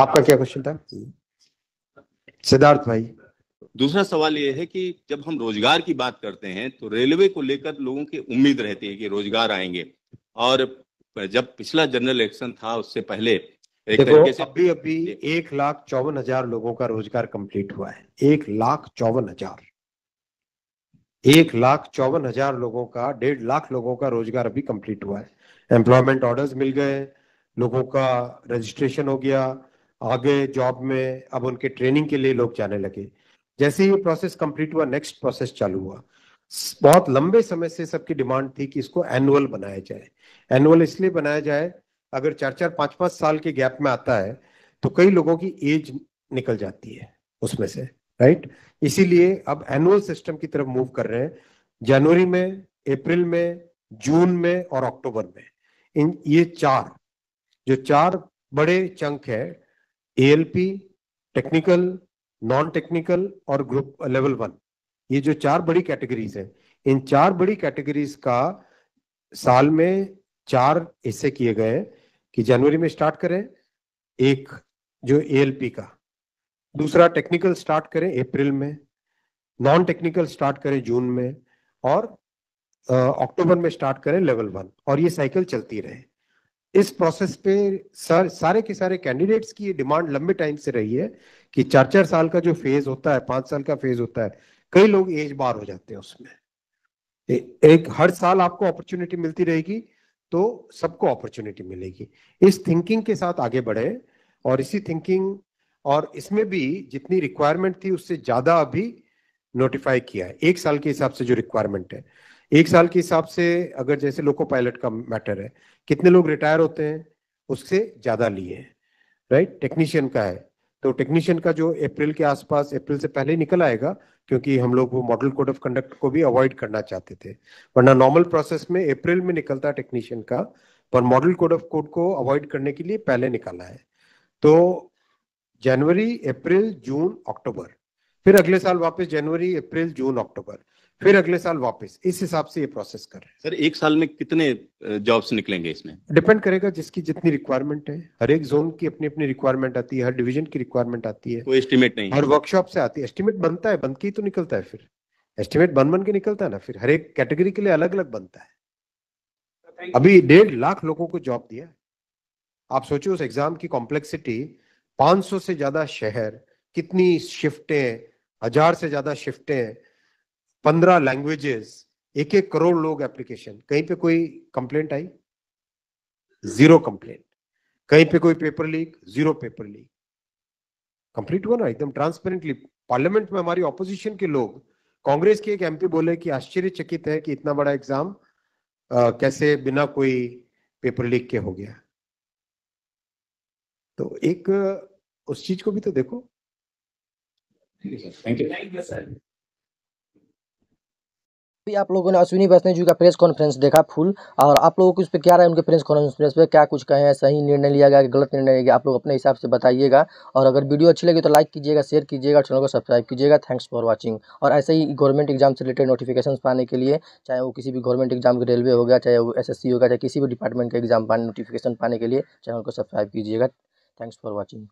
आपका क्या क्वेश्चन था सिद्धार्थ भाई दूसरा सवाल यह है कि जब हम रोजगार की बात करते हैं तो रेलवे को लेकर लोगों की उम्मीद रहती है कि रोजगार आएंगे और जब पिछला जनरल इलेक्शन था उससे पहले एक तरीके से अभी अभी एक लाख चौवन हजार लोगों का रोजगार कंप्लीट हुआ है एक लाख चौवन हजार एक लाख चौवन हजार लोगों का डेढ़ लाख लोगों का रोजगार अभी कंप्लीट हुआ है एम्प्लॉयमेंट ऑर्डर्स मिल गए लोगों का रजिस्ट्रेशन हो गया आगे जॉब में अब उनके ट्रेनिंग के लिए लोग जाने लगे जैसे ही प्रोसेस कंप्लीट हुआ नेक्स्ट प्रोसेस चालू हुआ बहुत लंबे समय से सबकी डिमांड थी कि इसको एनुअल बनाया जाए एनुअल इसलिए बनाया जाए अगर चार चार पांच पांच साल के गैप में आता है तो कई लोगों की एज निकल जाती है उसमें से राइट इसीलिए अब एनुअल सिस्टम की तरफ मूव कर रहे हैं जनवरी में अप्रैल में जून में और अक्टूबर में इन ये चार जो चार बड़े चंक है एएलपी टेक्निकल नॉन टेक्निकल और ग्रुप लेवल वन ये जो चार बड़ी कैटेगरीज हैं इन चार बड़ी कैटेगरीज का साल में चार हिस्से किए गए हैं कि जनवरी में स्टार्ट करें एक जो एएलपी का दूसरा टेक्निकल स्टार्ट करें अप्रैल में नॉन टेक्निकल स्टार्ट करें जून में और अक्टूबर में स्टार्ट करें लेवल वन और ये साइकिल चलती रहे इस प्रोसेस पे सर सारे के सारे कैंडिडेट्स की ये डिमांड लंबे टाइम से रही है कि चार चार साल का जो फेज होता है पांच साल का फेज होता है कई लोग एज बार हो जाते हैं उसमें ए, एक हर साल आपको अपॉर्चुनिटी मिलती रहेगी तो सबको अपॉर्चुनिटी मिलेगी इस थिंकिंग के साथ आगे बढ़े और इसी थिंकिंग और इसमें भी जितनी रिक्वायरमेंट थी उससे ज्यादा अभी नोटिफाई किया है एक साल के हिसाब से जो रिक्वायरमेंट है एक साल के हिसाब से अगर जैसे लोको पायलट का मैटर है कितने लोग रिटायर होते हैं उससे ज़्यादा लिए हैं राइट टेक्नीशियन का है तो टेक्नीशियन का जो अप्रैल के आसपास अप्रैल से पहले निकल आएगा क्योंकि हम लोग वो मॉडल कोड ऑफ कंडक्ट को भी अवॉइड करना चाहते थे वरना नॉर्मल प्रोसेस में अप्रैल में निकलता टेक्नीशियन का पर मॉडल कोड ऑफ कोड को अवॉइड करने के लिए पहले निकाला है तो जनवरी अप्रैल जून अक्टूबर फिर अगले साल वापस जनवरी अप्रैल जून अक्टूबर फिर अगले साल वापस इस हिसाब से ये प्रोसेस कर रहे हैं सर एक साल में कितने जॉब्स निकलेंगे इसमें डिपेंड करेगा जिसकी जितनी रिक्वायरमेंट है हर एक जोन की अपनी अपनी रिक्वायरमेंट आती है हर डिवीजन की रिक्वायरमेंट आती है कोई एस्टिमेट नहीं हर वर्कशॉप से आती है एस्टिमेट बनता है बन के ही तो निकलता है फिर एस्टिमेट बन बन के निकलता है ना फिर हर एक कैटेगरी के लिए अलग अलग बनता है अभी डेढ़ लाख लोगों को जॉब दिया आप सोचो उस एग्जाम की कॉम्प्लेक्सिटी 500 से ज्यादा शहर कितनी शिफ्टें हजार से ज्यादा शिफ्टें पंद्रह लैंग्वेजेस एक एक करोड़ लोग एप्लीकेशन कहीं पे कोई कंप्लेंट आई जीरो कंप्लेंट कहीं पे कोई paper leak zero paper leak complete हुआ ना एकदम ट्रांसपेरेंटली पार्लियामेंट में हमारी ऑपोजिशन के लोग कांग्रेस के एक एमपी बोले कि आश्चर्यचकित है कि इतना बड़ा एग्जाम कैसे बिना कोई पेपर लीक के हो गया तो एक उस चीज को भी तो देखो ठीक है आप लोगों ने अश्विनी वैष्णव जी का प्रेस कॉन्फ्रेंस देखा फुल और आप लोगों को उस पर क्या है उनके प्रेस कॉन्फ्रेंस पे क्या कुछ कहे हैं सही निर्णय लिया गया गलत निर्णय लिया गया आप लोग अपने हिसाब से बताइएगा और अगर वीडियो अच्छी लगी तो लाइक कीजिएगा शेयर कीजिएगा चैनल को सब्सक्राइब कीजिएगा थैंक्स फॉर वॉचिंग और ऐसे ही गवर्नमेंट एग्जाम से रिलेटेड नोटिफिकेशन पाने के लिए चाहे वो किसी भी गवर्नमेंट एग्जाम के रेलवे हो गया चाहे वो एस हो गया चाहे किसी भी डिपार्टमेंट का एग्जाम पाने नोटिफिकेशन पाने के लिए चैनल को सब्सक्राइब कीजिएगा थैंक्स फॉर वॉचिंग